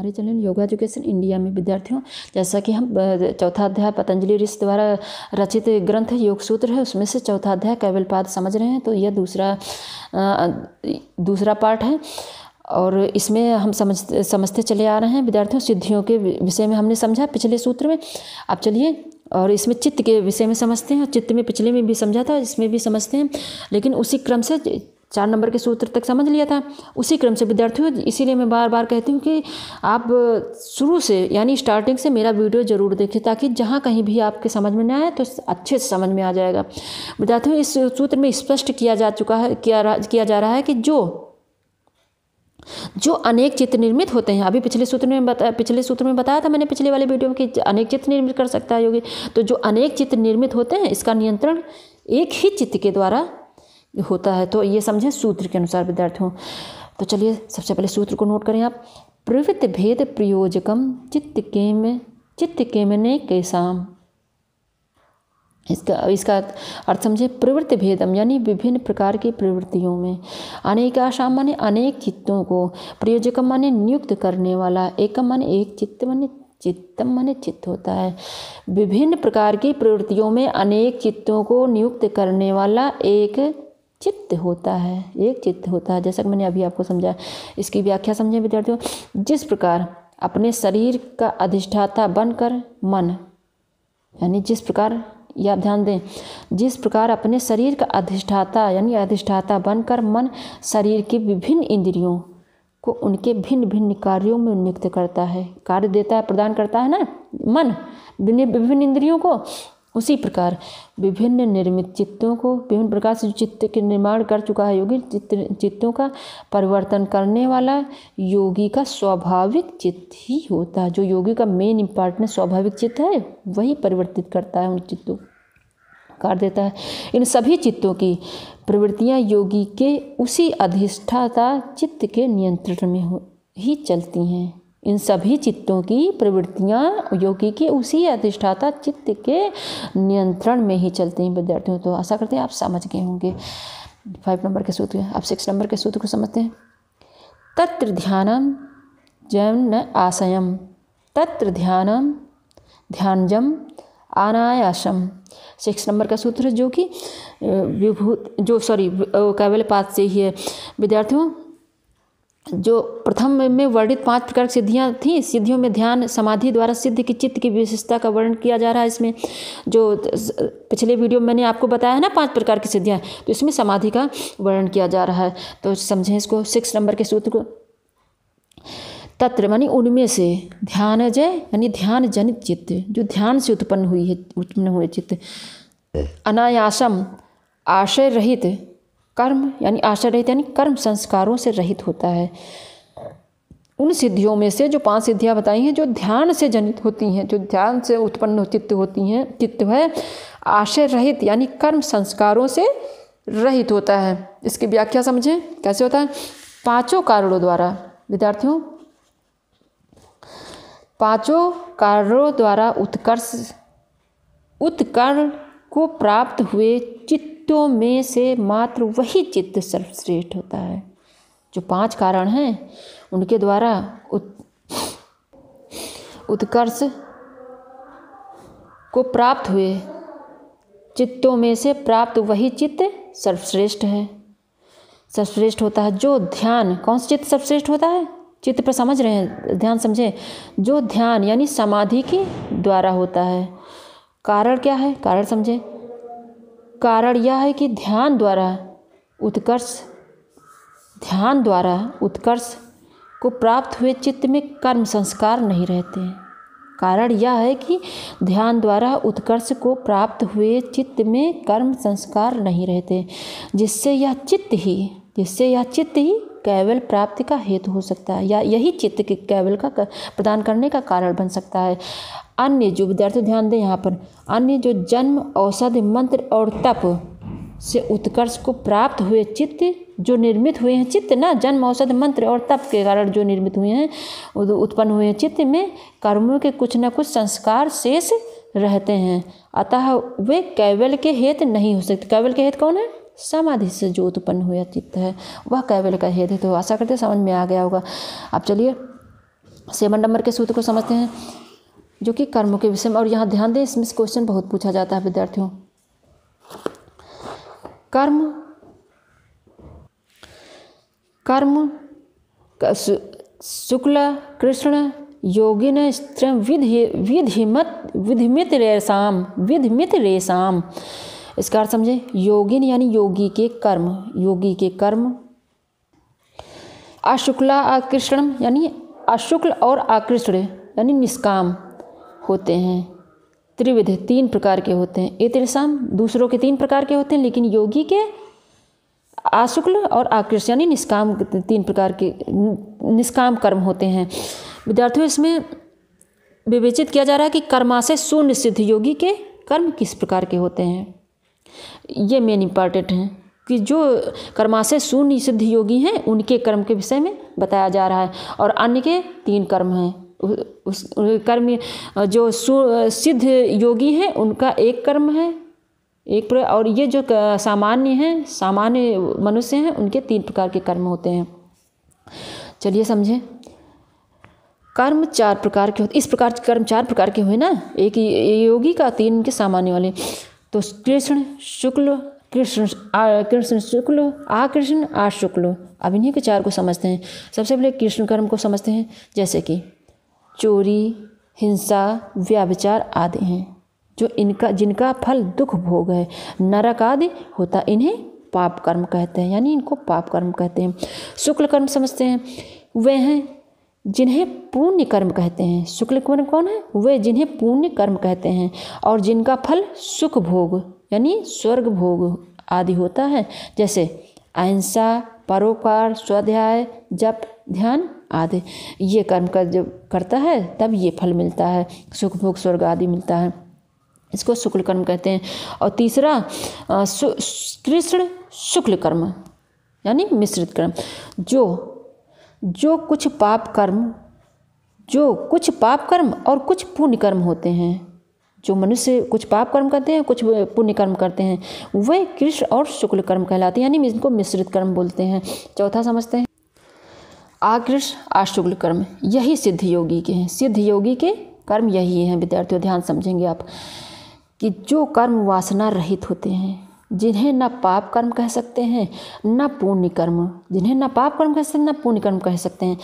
हमारे channel yoga education India में विद्यार्थियों जैसा कि हम चौथा अध्याय पतंजलि ऋषि द्वारा रचित ग्रंथ योग सूत्र है उसमें से चौथा अध्याय केवल पाद समझ रहे हैं तो यह दूसरा दूसरा पार्ट है और इसमें हम समझ समझते चले आ रहे हैं विद्यार्थियों सिद्धियों के विषय में हमने समझा पिछले सूत्र में अब चलिए और इसमें चित्त के विषय में समझते हैं और चित्त में पिछले में भी समझा था इसमें भी समझते हैं लेकिन उसी क्रम से चार नंबर के सूत्र तक समझ लिया था उसी क्रम से विद्यार्थियों इसीलिए मैं बार बार कहती हूँ कि आप शुरू से यानी स्टार्टिंग से मेरा वीडियो ज़रूर देखें ताकि जहाँ कहीं भी आपके समझ में ना आए तो अच्छे से समझ में आ जाएगा विद्यार्थियों इस सूत्र में स्पष्ट किया जा चुका है किया किया जा रहा है कि जो जो अनेक चित्र निर्मित होते हैं अभी पिछले सूत्र में बता पिछले सूत्र में बताया था मैंने पिछले वाले वीडियो में कि अनेक चित्र निर्मित कर सकता है योगी तो जो अनेक चित्र निर्मित होते हैं इसका नियंत्रण एक ही चित्र के द्वारा होता है तो ये समझें सूत्र के अनुसार विद्यार्थियों तो चलिए सबसे पहले सूत्र को नोट करें आप प्रवृत्त भेद प्रयोजकम चित्त के में चित्त के ने कैसाम इसका इसका अर्थ समझे प्रवृत्ति भेदम यानी विभिन्न प्रकार की प्रवृत्तियों में आशा माने अनेक चित्तों को प्रयोजकम माने नियुक्त करने वाला एकम माने एक चित्त माने चित्तम माने चित्त होता है विभिन्न प्रकार की प्रवृत्तियों में अनेक चित्तों को नियुक्त करने वाला एक चित्त होता है एक चित्त होता है जैसा कि मैंने अभी आपको समझाया इसकी व्याख्या समझे विद्यार्थियों जिस प्रकार अपने शरीर का अधिष्ठाता बनकर मन यानी जिस प्रकार या ध्यान दें जिस प्रकार अपने शरीर का अधिष्ठाता यानी अधिष्ठाता बनकर मन शरीर की विभिन्न इंद्रियों को उनके भिन्न भिन्न कार्यों में नियुक्त करता है कार्य देता है प्रदान करता है ना मन विभिन्न इंद्रियों को उसी प्रकार विभिन्न निर्मित चित्तों को विभिन्न प्रकार से चित्त के निर्माण कर चुका है योगी चित्र चित्तों का परिवर्तन करने वाला योगी का स्वाभाविक चित्त ही होता है जो योगी का मेन इम्पॉर्टेंट स्वाभाविक चित्त है वही परिवर्तित करता है उन चित्तों कर देता है इन सभी चित्तों की प्रवृत्तियाँ योगी के उसी अधिष्ठाता चित्त के नियंत्रण में हो ही चलती हैं इन सभी चित्तों की प्रवृत्तियाँ योगी के उसी अधिष्ठाता चित्त के नियंत्रण में ही चलते हैं विद्यार्थियों तो आशा करते हैं आप समझ गए होंगे फाइव नंबर के सूत्र आप सिक्स नंबर के सूत्र को समझते हैं तत्र ध्यानम जन आशयम तत्र ध्यानम ध्यानजम अनायासम सिक्स नंबर का सूत्र जो कि विभूत जो सॉरी कैवल पात से ही है विद्यार्थियों जो प्रथम में वर्णित पांच प्रकार की सिद्धियाँ थीं सिद्धियों में ध्यान समाधि द्वारा सिद्ध की चित्त की विशेषता का वर्णन किया जा रहा है इसमें जो पिछले वीडियो में मैंने आपको बताया है ना पांच प्रकार की सिद्धियाँ तो इसमें समाधि का वर्णन किया जा रहा है तो समझें इसको सिक्स नंबर के सूत्र को तत्र मानी उनमें से ध्यान जय यानी ध्यान जनित चित्त जो ध्यान से उत्पन्न हुई है उत्पन्न हुए चित्त अनायासम आशय रहित कर्म यानी आशा रहित यानी कर्म संस्कारों से रहित होता है उन सिद्धियों में से जो पांच सिद्धियां बताई हैं जो ध्यान से जनित होती हैं जो ध्यान से उत्पन्न चित्त होती हैं चित्त है आशय रहित यानी कर्म संस्कारों से रहित होता है इसकी व्याख्या समझें कैसे होता है पांचों कारणों द्वारा विद्यार्थियों पांचों कारणों द्वारा उत्कर्ष उत्कर्ण को प्राप्त हुए चित्तों में से मात्र वही चित्त सर्वश्रेष्ठ होता है जो पांच कारण हैं उनके द्वारा उत, उत्कर्ष को प्राप्त हुए चित्तों में से प्राप्त वही चित्त सर्वश्रेष्ठ है सर्वश्रेष्ठ होता है जो ध्यान कौन सा चित्त सर्वश्रेष्ठ होता है चित्त पर समझ रहे हैं ध्यान समझें जो ध्यान यानी समाधि के द्वारा होता है कारण क्या है कारण समझे कारण यह है कि ध्यान द्वारा उत्कर्ष ध्यान द्वारा उत्कर्ष को प्राप्त हुए चित्त में कर्म संस्कार नहीं रहते हैं कारण यह है कि ध्यान द्वारा उत्कर्ष को प्राप्त हुए चित्त में कर्म संस्कार नहीं रहते जिससे यह चित्त ही जिससे यह चित्त ही केवल प्राप्ति का हेतु हो सकता है या यही चित्त के केवल का प्रदान करने का कारण बन सकता है अन्य जो विद्यार्थी ध्यान दें यहाँ पर अन्य जो जन्म औषधि मंत्र और तप से उत्कर्ष को प्राप्त हुए चित्त जो निर्मित हुए हैं चित्त ना जन्म औषध मंत्र और तप के कारण जो निर्मित हुए हैं उत्पन्न हुए हैं चित्त में कर्मों के कुछ न कुछ संस्कार शेष रहते हैं अतः वे कैवल के हेत नहीं हो सकते कैवल के हेत कौन है समाधि से जो उत्पन्न हुआ चित्त है वह कैवल का हेद है तो आशा करते समझ में आ गया होगा अब चलिए सेवन नंबर के सूत्र को समझते हैं जो कि कर्म के विषय में और यहाँ ध्यान दें इसमें क्वेश्चन बहुत पूछा जाता है विद्यार्थियों कर्म कर्म शुक्ल कृष्ण योगिन स्त्र विधि विधिमत विधिमित रेशाम विधिमित रेशाम इसका अर्थ समझें योगिन यानी योगी के कर्म योगी के कर्म अशुक्ला आकृष्ण यानी अशुक्ल और आकृष्ण यानी निष्काम होते हैं त्रिविध तीन प्रकार के होते हैं ए त्रिशाम दूसरों के तीन प्रकार के होते हैं लेकिन योगी के आशुक्ल और आकृष्ण यानी निष्काम तीन प्रकार के निष्काम कर्म होते हैं विद्यार्थियों इसमें विवेचित किया जा रहा है कि कर्माशय सुनिश्चित योगी के कर्म किस प्रकार के होते हैं ये मेन इम्पॉर्टेंट हैं कि जो कर्माशय शून्य सिद्ध योगी हैं उनके कर्म के विषय में बताया जा रहा है और अन्य के तीन कर्म हैं उस कर्म जो सिद्ध योगी हैं उनका एक कर्म है एक और ये जो सामान्य हैं सामान्य मनुष्य हैं उनके तीन प्रकार के कर्म होते हैं चलिए समझें कर्म चार प्रकार के होते इस प्रकार के कर्म चार प्रकार के हुए ना एक योगी का तीन के सामान्य वाले तो कृष्ण शुक्ल कृष्ण आ कृष्ण शुक्ल आ कृष्ण आ शुक्ल अब इन्हीं के चार को समझते हैं सबसे पहले कृष्ण कर्म को समझते हैं जैसे कि चोरी हिंसा व्याभिचार आदि हैं जो इनका जिनका फल दुख भोग है नरक आदि होता इन्हें पाप कर्म कहते हैं यानी इनको पाप कर्म कहते हैं शुक्ल कर्म समझते हैं वे हैं जिन्हें पुण्य कर्म कहते हैं शुक्ल कर्म कौन है वे जिन्हें पुण्य कर्म कहते हैं और जिनका फल सुख भोग यानी स्वर्ग भोग आदि होता है जैसे अहिंसा परोपकार स्वाध्याय जप ध्यान आदि ये कर्म कर जब करता है तब ये फल मिलता है सुख भोग स्वर्ग आदि मिलता है इसको शुक्ल कर्म कहते हैं और तीसरा कृष्ण शुक्ल कर्म यानी मिश्रित कर्म जो जो कुछ पाप कर्म जो कुछ पाप कर्म और कुछ पुण्य कर्म होते हैं जो मनुष्य कुछ पाप कर्म करते हैं कुछ पुण्य कर्म करते हैं वे कृष्ण और शुक्ल कर्म कहलाते हैं यानी इनको मिश्रित कर्म बोलते हैं चौथा समझते हैं आकृष्ट आशुक्ल कर्म यही सिद्ध योगी के हैं सिद्ध योगी के कर्म यही हैं विद्यार्थियों ध्यान समझेंगे आप कि जो कर्म वासना रहित होते हैं जिन्हें ना पाप कर्म कह सकते हैं ना पुण्य कर्म जिन्हें ना पाप कर्म कह सकते हैं ना पुण्य कर्म कह सकते हैं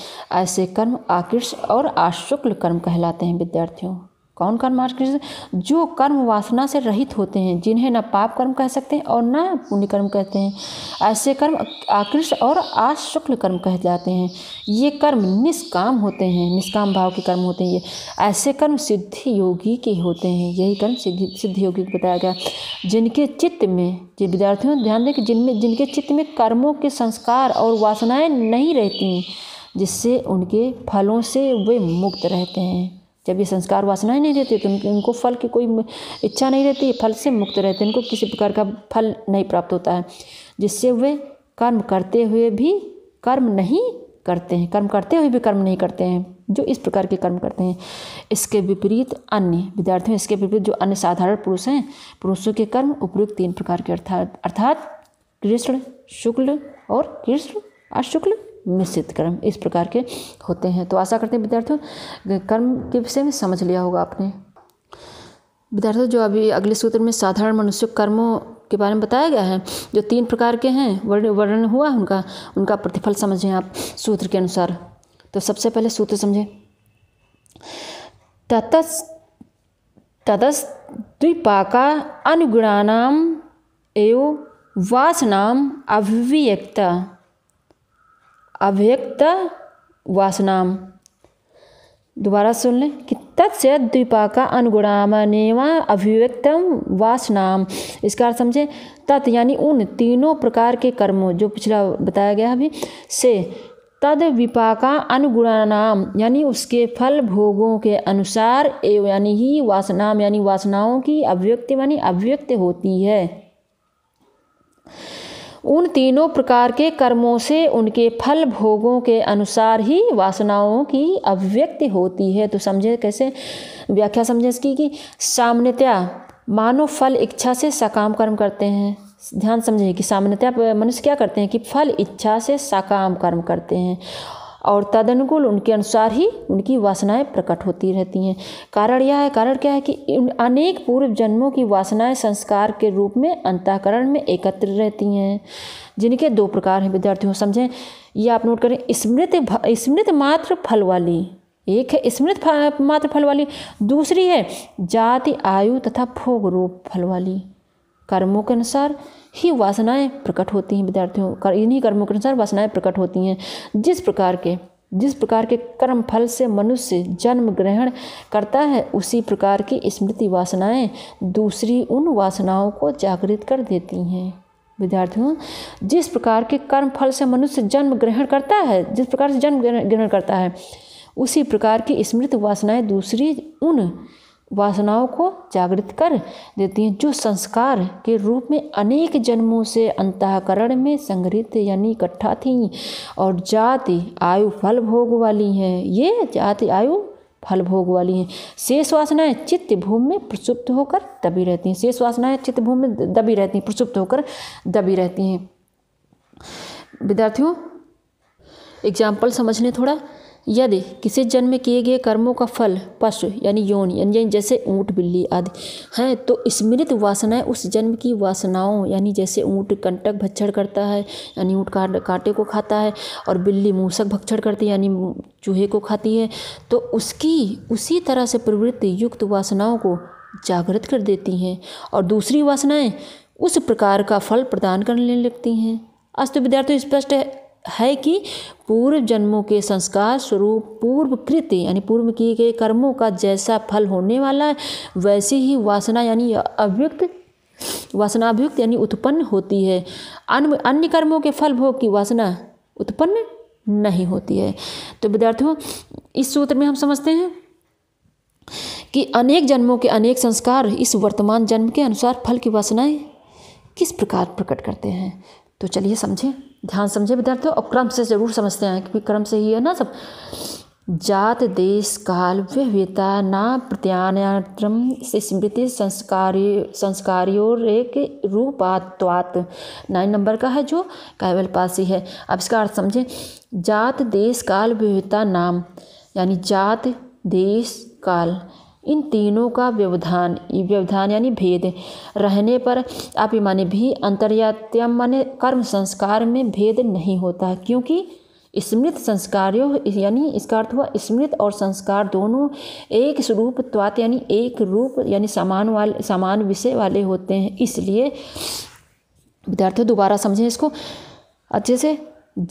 ऐसे कर्म आकृष्ट और आशुक्ल कर्म कहलाते हैं विद्यार्थियों कौन कर्म कृष्ण जो कर्म वासना से रहित होते हैं जिन्हें ना पाप कर्म कह सकते हैं और ना पुण्य कर्म कहते हैं ऐसे कर्म आकृष्ट और आशुक्ल कर्म कहे जाते हैं ये कर्म निष्काम होते हैं निष्काम भाव के कर्म होते हैं ये ऐसे कर्म सिद्धि योगी के होते हैं यही कर्म सिद्धि सिद्धि योगी को बताया गया जिनके चित्त में जिन विद्यार्थियों ध्यान दें कि जिनमें जिनके चित्त में कर्मों के संस्कार और वासनाएँ नहीं रहती जिससे उनके फलों से वे मुक्त रहते हैं जब ये संस्कार वासनाएं नहीं रहती तो इनको फल की कोई इच्छा नहीं रहती फल से मुक्त रहते इनको किसी प्रकार का फल नहीं प्राप्त होता है जिससे वे कर्म करते हुए भी कर्म नहीं करते हैं कर्म करते हुए भी कर्म नहीं करते हैं जो इस प्रकार के कर्म करते हैं इसके विपरीत अन्य विद्यार्थियों इसके विपरीत जो अन्य साधारण पुरुष हैं पुरुषों के कर्म उपयुक्त तीन प्रकार के अर्थात अर्थात कृष्ण शुक्ल और कृष्ण अशुक्ल मिश्रित कर्म इस प्रकार के होते हैं तो आशा करते हैं विद्यार्थियों कर्म के विषय में समझ लिया होगा आपने विद्यार्थियों जो अभी अगले सूत्र में साधारण मनुष्य कर्मों के बारे में बताया गया है जो तीन प्रकार के हैं वर्ण वर्णन हुआ उनका उनका प्रतिफल समझें आप सूत्र के अनुसार तो सबसे पहले सूत्र समझें ततस तदस द्विपाका अनुगुणा एवं वासनाम अभिव्यक्ता अव्यक्त वासनाम दोबारा सुन लें कि तत्स्य अनुगुणाम अनुगुणामनेवा अभिव्यक्तम वासनाम इसका अर्थ समझे तत् यानी उन तीनों प्रकार के कर्मों जो पिछला बताया गया अभी से तद विपाका अनुगुणानाम यानी उसके फल भोगों के अनुसार एव यानी ही वासनाम यानी वासनाओं की अभिव्यक्ति यानी अभिव्यक्त होती है उन तीनों प्रकार के कर्मों से उनके फल भोगों के अनुसार ही वासनाओं की अव्यक्ति होती है तो समझे कैसे व्याख्या समझे इसकी कि सामान्यतया मानव फल इच्छा से सकाम कर्म करते हैं ध्यान समझिए कि सामान्यतया मनुष्य क्या करते हैं कि फल इच्छा से सकाम कर्म करते हैं और तदनुकूल उनके अनुसार ही उनकी वासनाएं प्रकट होती रहती हैं कारण यह है कारण क्या है कि अनेक पूर्व जन्मों की वासनाएं संस्कार के रूप में अंताकरण में एकत्र रहती हैं जिनके दो प्रकार हैं विद्यार्थियों समझें यह आप नोट करें स्मृत स्मृत मात्र फल वाली एक है स्मृत मात्र फल वाली दूसरी है जाति आयु तथा भोग रूप फल वाली कर्मों के अनुसार ही वासनाएं प्रकट होती हैं विद्यार्थियों कर इन्हीं कर्मों के अनुसार वासनाएं प्रकट होती हैं जिस प्रकार के जिस प्रकार के कर्म फल से मनुष्य जन्म ग्रहण करता है उसी प्रकार की स्मृति वासनाएं दूसरी उन वासनाओं को जागृत कर देती हैं विद्यार्थियों जिस प्रकार के कर्म फल से मनुष्य जन्म ग्रहण करता है जिस प्रकार से जन्म ग्रहण करता है उसी प्रकार की स्मृति वासनाएं दूसरी उन वासनाओं को जागृत कर देती हैं जो संस्कार के रूप में अनेक जन्मों से अंतःकरण में संग्रहित यानी इकट्ठा थी और जाति आयु फल भोग वाली हैं ये जाति आयु फल भोग वाली हैं शेष वासनाएं चित्त भूमि में प्रसुप्त होकर दबी रहती हैं शेष वासनाएं चित्त भूमि में दबी रहती हैं प्रसुप्त होकर दबी रहती हैं विद्यार्थियों एग्जाम्पल समझ लें थोड़ा यदि किसी जन्म किए गए कर्मों का फल पशु यानी यौन यानी जैसे ऊँट बिल्ली आदि हैं तो स्मृत वासनाएं उस जन्म की वासनाओं यानी जैसे ऊँट कंटक भक्षण करता है यानी ऊँट काट कांटे को खाता है और बिल्ली मूसक भक्षण करती है यानी चूहे को खाती है तो उसकी उसी तरह से प्रवृत्ति युक्त वासनाओं को जागृत कर देती हैं और दूसरी वासनाएं उस प्रकार का फल प्रदान करने लगती हैं अस्तु विद्यार्थी स्पष्ट है है कि पूर्व जन्मों के संस्कार स्वरूप पूर्व कृति यानी पूर्व किए गए कर्मों का जैसा फल होने वाला है वैसे ही वासना यानी अव्यक्त वासनाभियुक्त यानी उत्पन्न होती है अन्य अन्य कर्मों के फल भोग की वासना उत्पन्न नहीं होती है तो विद्यार्थियों इस सूत्र में हम समझते हैं कि अनेक जन्मों के अनेक संस्कार इस वर्तमान जन्म के अनुसार फल की वासनाएं किस प्रकार प्रकट करते हैं तो चलिए समझें ध्यान समझें विद्यार्थियों और क्रम से ज़रूर समझते हैं क्योंकि क्रम से ही है ना सब जात देश काल विविधता ना प्रत्यान्यात्रम से स्मृति संस्कारी संस्कारियों एक रूपात्वात नाइन नंबर का है जो पास पासी है अब इसका अर्थ समझें जात देश काल विविधता नाम यानी जात देश काल इन तीनों का व्यवधान व्यवधान यानी भेद रहने पर आप माने भी अंतर्यात्यम माने कर्म संस्कार में भेद नहीं होता क्योंकि स्मृत संस्कारों यानी इसका अर्थ हुआ स्मृत और संस्कार दोनों एक स्वरूप त्वात यानी एक रूप यानी समान वाले समान विषय वाले होते हैं इसलिए विद्यार्थियों दोबारा समझें इसको अच्छे से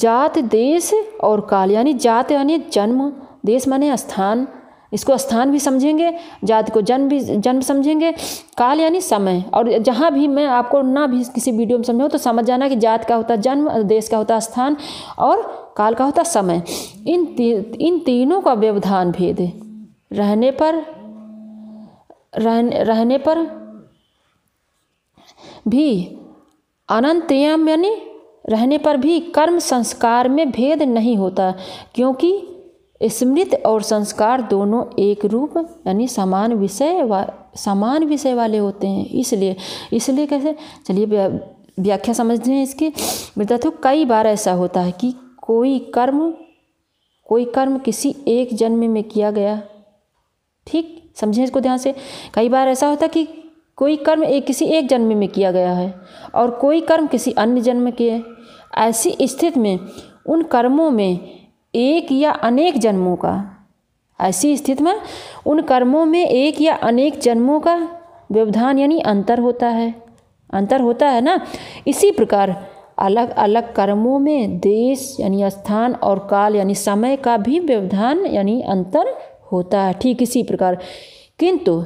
जात देश और काल यानी जात यानी जन्म देश माने स्थान इसको स्थान भी समझेंगे जात को जन्म भी जन्म समझेंगे काल यानी समय और जहाँ भी मैं आपको ना भी किसी वीडियो में समझाऊँ तो समझ जाना कि जात का होता जन्म देश का होता स्थान और काल का होता समय इन ती, इन तीनों का व्यवधान भेद रहने पर रहने रहने पर भी अनंतयम यानी रहने पर भी कर्म संस्कार में भेद नहीं होता क्योंकि स्मृति और संस्कार दोनों एक रूप यानी समान विषय वा समान विषय वाले होते हैं इसलिए इसलिए कैसे चलिए व्याख्या समझते हैं इसकी मृत्यु कई बार ऐसा होता है कि कोई कर्म कोई कर्म किसी एक जन्म में किया गया ठीक समझें इसको ध्यान से कई बार ऐसा होता है कि कोई कर्म एक किसी एक जन्म में किया गया है और कोई कर्म किसी अन्य जन्म के ऐसी स्थिति में उन कर्मों में एक या अनेक जन्मों का ऐसी स्थिति में उन कर्मों में एक या अनेक जन्मों का व्यवधान यानी अंतर होता है अंतर होता है ना इसी प्रकार अलग अलग कर्मों में देश यानी स्थान और काल यानी समय का भी व्यवधान यानी अंतर होता है ठीक इसी प्रकार किंतु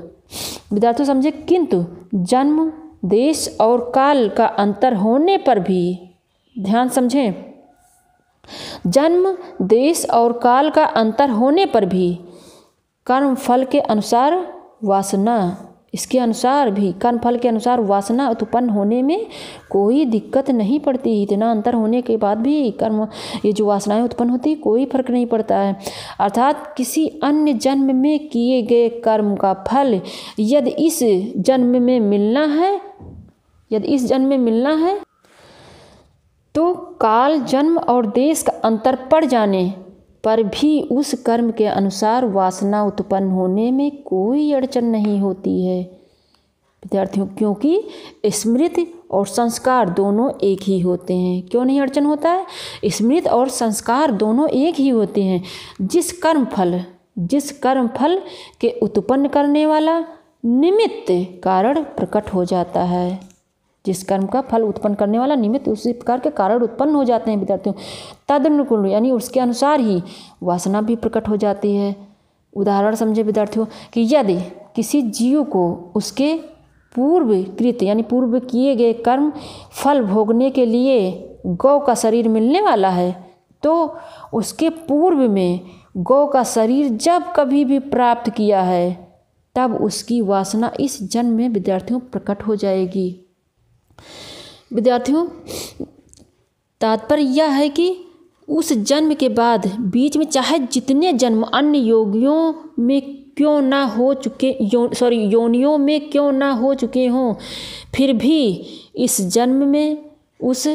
विद्यार्थी समझे किंतु जन्म देश और काल का अंतर होने पर भी ध्यान समझें जन्म देश और काल का अंतर होने पर भी कर्म फल के अनुसार वासना इसके अनुसार भी कर्म फल के अनुसार वासना उत्पन्न होने में कोई दिक्कत नहीं पड़ती इतना अंतर होने के बाद भी कर्म ये जो वासनाएं उत्पन्न होती कोई फर्क नहीं पड़ता है अर्थात किसी अन्य जन्म में किए गए कर्म का फल यदि इस जन्म में मिलना है यदि इस जन्म में मिलना है तो काल जन्म और देश का अंतर पड़ जाने पर भी उस कर्म के अनुसार वासना उत्पन्न होने में कोई अड़चन नहीं होती है विद्यार्थियों क्योंकि स्मृति और संस्कार दोनों एक ही होते हैं क्यों नहीं अड़चन होता है स्मृति और संस्कार दोनों एक ही होते हैं जिस कर्म फल जिस कर्म फल के उत्पन्न करने वाला निमित्त कारण प्रकट हो जाता है जिस कर्म का फल उत्पन्न करने वाला निमित्त उसी प्रकार के कारण उत्पन्न हो जाते हैं विद्यार्थियों तदनुकूल यानी उसके अनुसार ही वासना भी प्रकट हो जाती है उदाहरण समझे विद्यार्थियों कि यदि किसी जीव को उसके पूर्व कृत यानी पूर्व किए गए कर्म फल भोगने के लिए गौ का शरीर मिलने वाला है तो उसके पूर्व में गौ का शरीर जब कभी भी प्राप्त किया है तब उसकी वासना इस जन्म में विद्यार्थियों प्रकट हो जाएगी विद्यार्थियों तात्पर्य यह है कि उस जन्म के बाद बीच में चाहे जितने जन्म अन्य योगियों में क्यों ना हो चुके यो सॉरी योनियों में क्यों ना हो चुके हों फिर भी इस जन्म में उस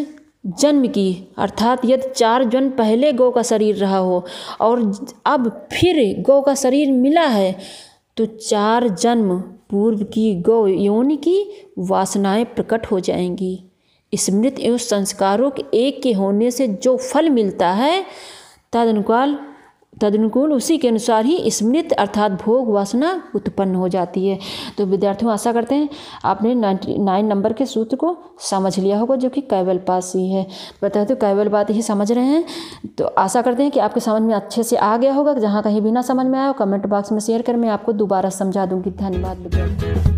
जन्म की अर्थात यदि चार जन्म पहले गौ का शरीर रहा हो और अब फिर गौ का शरीर मिला है तो चार जन्म पूर्व की गौ यौन की वासनाएं प्रकट हो जाएंगी स्मृत एवं संस्कारों के एक के होने से जो फल मिलता है तदनुकाल तदनुकूल उसी के अनुसार ही स्मृत अर्थात भोग वासना उत्पन्न हो जाती है तो विद्यार्थियों आशा करते हैं आपने नाइन्टी नाइन नंबर के सूत्र को समझ लिया होगा जो कि कैवल पास ही है बताए तो कैवल बात ही समझ रहे हैं तो आशा करते हैं कि आपके समझ में अच्छे से आ गया होगा जहाँ कहीं भी ना समझ में आया हो कमेंट बॉक्स में शेयर कर मैं आपको दोबारा समझा दूँगी धन्यवाद विद्यार्थी